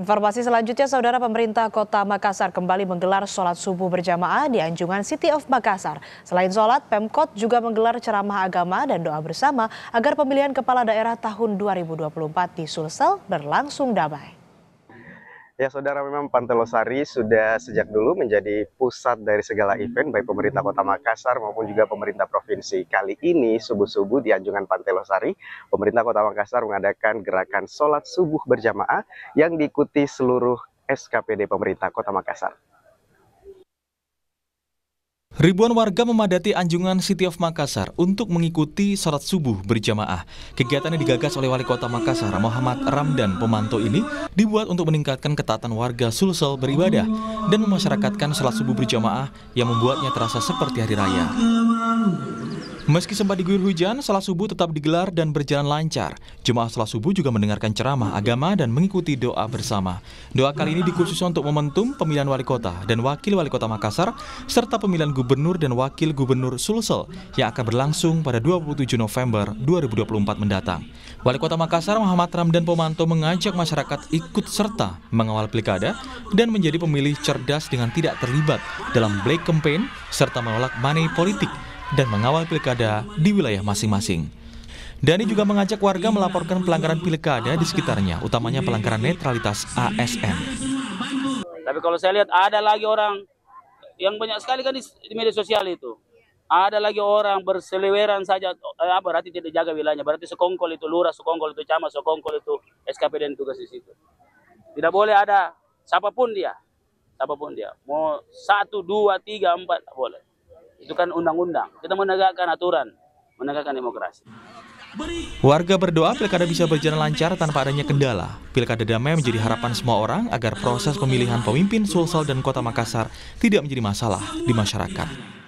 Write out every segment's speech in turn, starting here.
Informasi selanjutnya, Saudara Pemerintah Kota Makassar kembali menggelar sholat subuh berjamaah di Anjungan City of Makassar. Selain sholat, Pemkot juga menggelar ceramah agama dan doa bersama agar pemilihan kepala daerah tahun 2024 di Sulsel berlangsung damai. Ya saudara memang Pantai Losari sudah sejak dulu menjadi pusat dari segala event baik pemerintah kota Makassar maupun juga pemerintah provinsi. Kali ini subuh-subuh di anjungan Pantai Losari, pemerintah kota Makassar mengadakan gerakan sholat subuh berjamaah yang diikuti seluruh SKPD pemerintah kota Makassar. Ribuan warga memadati anjungan City of Makassar untuk mengikuti sholat subuh berjamaah. Kegiatan yang digagas oleh Wali Kota Makassar Muhammad Ramdan Pemanto ini dibuat untuk meningkatkan ketatan warga Sulsel beribadah dan memasyarakatkan sholat subuh berjamaah yang membuatnya terasa seperti hari raya. Meski sempat diguyur hujan, salat subuh tetap digelar dan berjalan lancar. Jemaah salat subuh juga mendengarkan ceramah agama dan mengikuti doa bersama. Doa kali ini dikhususkan untuk momentum pemilihan wali kota dan wakil wali kota Makassar, serta pemilihan gubernur dan wakil gubernur Sulsel yang akan berlangsung pada 27 November 2024 mendatang. Wali kota Makassar Muhammad Ramdan Pomanto mengajak masyarakat ikut serta mengawal pilkada dan menjadi pemilih cerdas dengan tidak terlibat dalam black campaign serta menolak money politik dan mengawal pilkada di wilayah masing-masing. Dani juga mengajak warga melaporkan pelanggaran pilkada di sekitarnya, utamanya pelanggaran netralitas ASN. Tapi kalau saya lihat ada lagi orang yang banyak sekali kan di, media sosial itu. Ada lagi orang berseliweran saja, eh, berarti tidak jaga wilayahnya. Berarti sekongkol itu lurah, sekongkol itu camat, sekongkol itu SKP dan tugas di situ. Tidak boleh ada siapapun dia, siapapun dia. Mau satu, dua, tiga, empat, boleh. Itu kan undang-undang. Kita menegakkan aturan, menegakkan demokrasi. Warga berdoa pilkada bisa berjalan lancar tanpa adanya kendala. Pilkada damai menjadi harapan semua orang agar proses pemilihan pemimpin Sulsel dan Kota Makassar tidak menjadi masalah di masyarakat.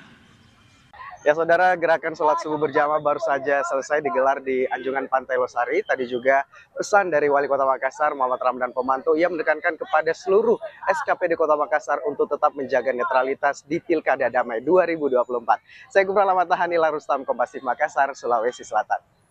Ya saudara, gerakan sholat subuh berjamaah baru saja selesai digelar di Anjungan Pantai Losari. Tadi juga pesan dari Wali Kota Makassar Muhammad Ramdan Pemantu ia menekankan kepada seluruh SKPD Kota Makassar untuk tetap menjaga netralitas di Pilkada Damai 2024. Saya Gubernur Lamatahani Larustam Kompasif Makassar, Sulawesi Selatan.